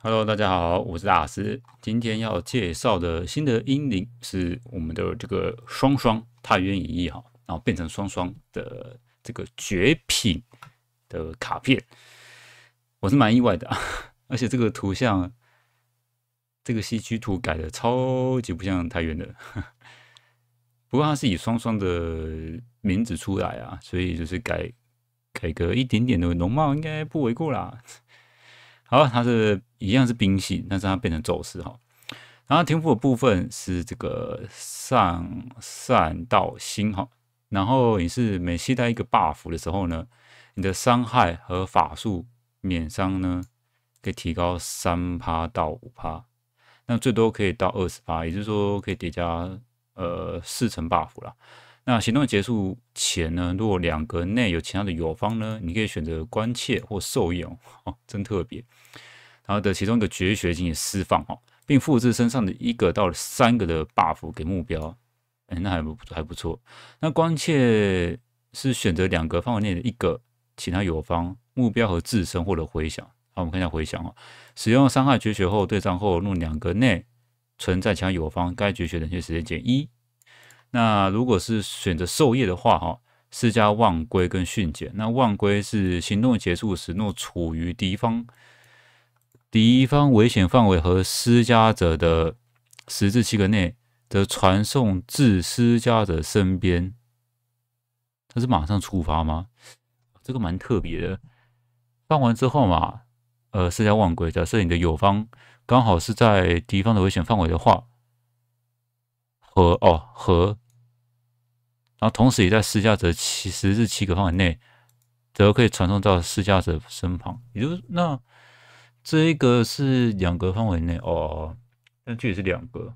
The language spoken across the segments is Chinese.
Hello，大家好，我是大师。今天要介绍的新的英灵是我们的这个双双太原影逸。哈，然后变成双双的这个绝品的卡片，我是蛮意外的啊。而且这个图像，这个戏曲图改的超级不像太原的。不过它是以双双的名字出来啊，所以就是改改个一点点的容貌应该不为过啦。好，它是一样是冰系，但是它变成宙斯哈。然后天赋的部分是这个上善道心哈。然后你是每携带一个 buff 的时候呢，你的伤害和法术免伤呢，可以提高三趴到五趴，那最多可以到二十趴，也就是说可以叠加呃四层 buff 了。那行动结束前呢，如果两格内有其他的友方呢，你可以选择关切或受用哦。真特别。然后的其中一个绝学进行释放哦，并复制身上的一个到三个的 buff 给目标。哎，那还还不错。那关切是选择两格范围内的一个其他友方目标和自身或者回响。好，我们看一下回响哦，使用伤害绝学后，对战后若两格内存在其他友方，该绝学冷却时间减一。那如果是选择授业的话，哈，施加忘归跟训诫。那忘归是行动结束时，若处于敌方敌方危险范围和施加者的十至七个内则传送至施加者身边，他是马上出发吗？这个蛮特别的。放完之后嘛，呃，施加忘归，假设你的友方刚好是在敌方的危险范围的话。和哦和，然后同时也在施加者七十字七个范围内，则可以传送到施加者身旁。也就是那这一个是两格范围内哦，但具体是两个，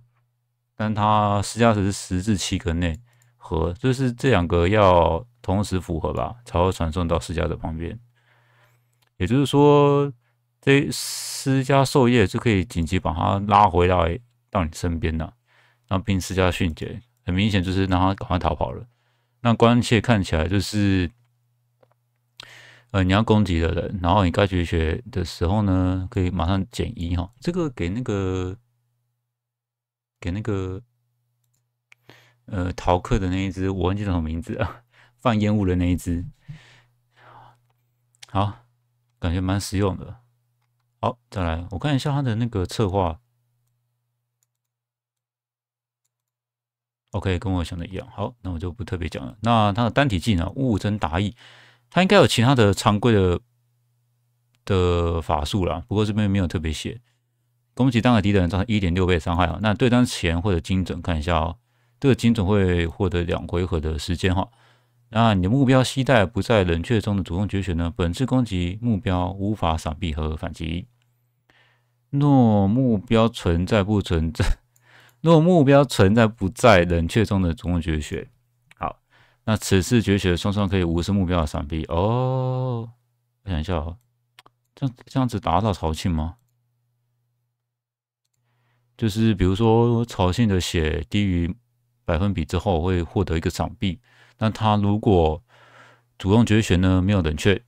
但它施加者是十至七格内和，就是这两个要同时符合吧，才会传送到施加者旁边。也就是说，这施加受业就可以紧急把它拉回来到你身边了。让兵施加迅捷，很明显就是让他赶快逃跑了。那关切看起来就是，呃，你要攻击的人，然后你该局学的时候呢，可以马上减一哈。这个给那个给那个，呃，逃课的那一只，我忘记什么名字了，放烟雾的那一只，好，感觉蛮实用的。好，再来，我看一下他的那个策划。OK，跟我想的一样，好，那我就不特别讲了。那它的单体技能物真达意，它应该有其他的常规的的法术啦。不过这边没有特别写，攻击当个敌人造成一点六倍伤害啊。那对当前或者精准看一下哦，这个精准会获得两回合的时间哈。那你的目标携带不在冷却中的主动绝学呢？本次攻击目标无法闪避和反击。若目标存在不存在？如果目标存在不在冷却中的主动绝学，好，那此次绝学双双可以无视目标的闪避哦。我想一下，这样这样子打到曹庆吗？就是比如说，曹庆的血低于百分比之后会获得一个闪避，那他如果主动绝学呢没有冷却，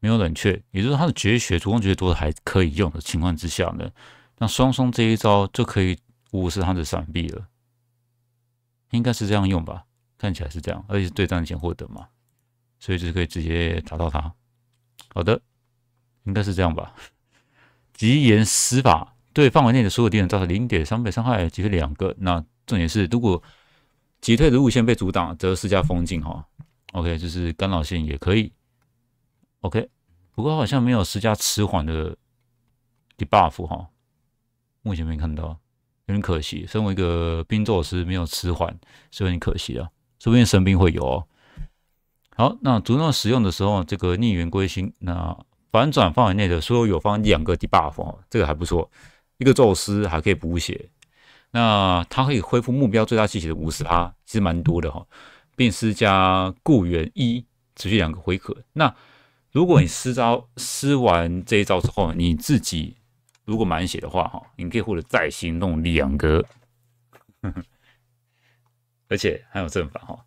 没有冷却，也就是他的绝学主动绝多的还可以用的情况之下呢？那双双这一招就可以无视他的闪避了，应该是这样用吧？看起来是这样，而且对战前获得嘛，所以就可以直接打到他。好的，应该是这样吧？极炎施法对范围内的所有敌人造成零点三倍伤害，击退两个。那重点是，如果击退的路线被阻挡，则施加封禁哈。OK，就是干扰性也可以。OK，不过好像没有施加迟缓的 debuff 哈。目前没看到，有点可惜。身为一个冰宙斯，没有迟缓，是有点可惜啊，说不定神兵会有哦。好，那主动使用的时候，这个逆元归心，那反转范围内的所有友方两个 debuff 这个还不错。一个宙斯还可以补血，那它可以恢复目标最大气血的五十趴，其实蛮多的哈。并施加固元一，持续两个回合。那如果你施招施完这一招之后，你自己。如果满血的话，哈，你可以获得再行动两个，而且还有正法哈。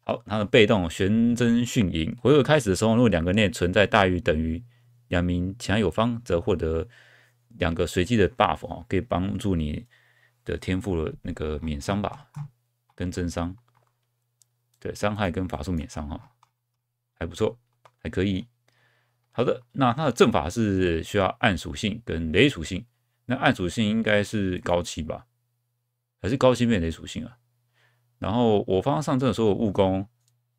好，它的被动玄真迅影，回合开始的时候，如果两个内存在大于等于两名其他友方，则获得两个随机的 buff 哈，可以帮助你的天赋的那个免伤吧，跟增伤，对，伤害跟法术免伤哈，还不错，还可以。好的，那它的阵法是需要暗属性跟雷属性，那暗属性应该是高七吧，还是高七变雷属性啊？然后我方上阵的时候，物攻、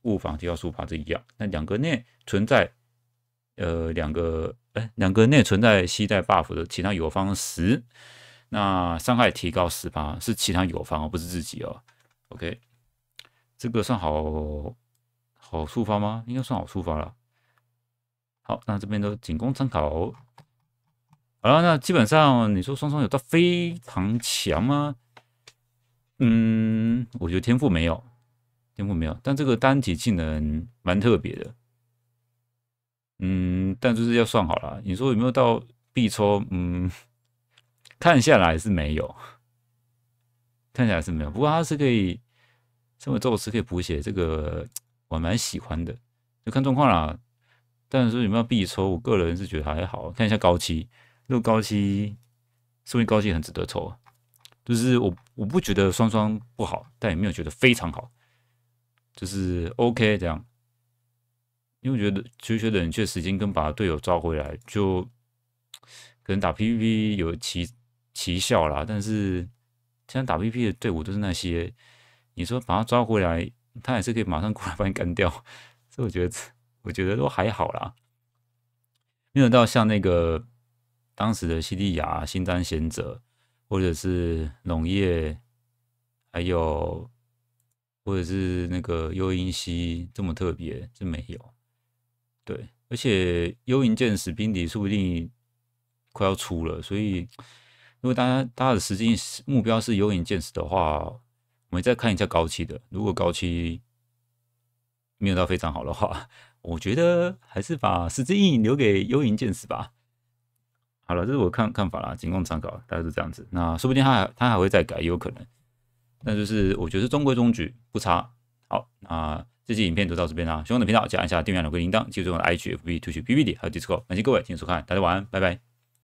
物防就要触发这一样，那两个内存在呃两个哎两个内存在携带 buff 的其他友方十，那伤害提高十八是其他友方而不是自己哦。OK，这个算好好触发吗？应该算好触发了。好，那这边都仅供参考。好了，那基本上你说双双有到非常强吗？嗯，我觉得天赋没有，天赋没有。但这个单体技能蛮特别的，嗯，但就是要算好了。你说有没有到必抽？嗯，看下来是没有，看起来是没有。不过它是可以成为宙斯可以补血，这个我蛮喜欢的，就看状况啦。但是说有没有必抽？我个人是觉得还好看一下高七，那果高七说不高七很值得抽啊？就是我我不觉得双双不好，但也没有觉得非常好，就是 OK 这样。因为我觉得学人冷却时间跟把队友抓回来，就可能打 PVP 有奇奇效啦。但是像打 PVP 的队伍都是那些，你说把他抓回来，他也是可以马上过来把你干掉，所以我觉得这。我觉得都还好啦，没有到像那个当时的西利亚、新丹贤者，或者是农业，还有或者是那个幽鹰西这么特别，这没有。对，而且幽鹰剑士冰迪说不定快要出了，所以如果大家大家的实际目标是幽鹰剑士的话，我们再看一下高七的，如果高七没有到非常好的话。我觉得还是把十字印留给幽影剑士吧。好了，这是我看看法啦，仅供参考。大概是这样子，那说不定他他还会再改，也有可能。那就是我觉得中规中矩，不差。好，那这期影片就到这边啦。喜欢的频道，加一下订阅两个铃铛。记住我的 IGFBToxPBD 还有 Discord。感谢各位今天收看，大家晚安，拜拜。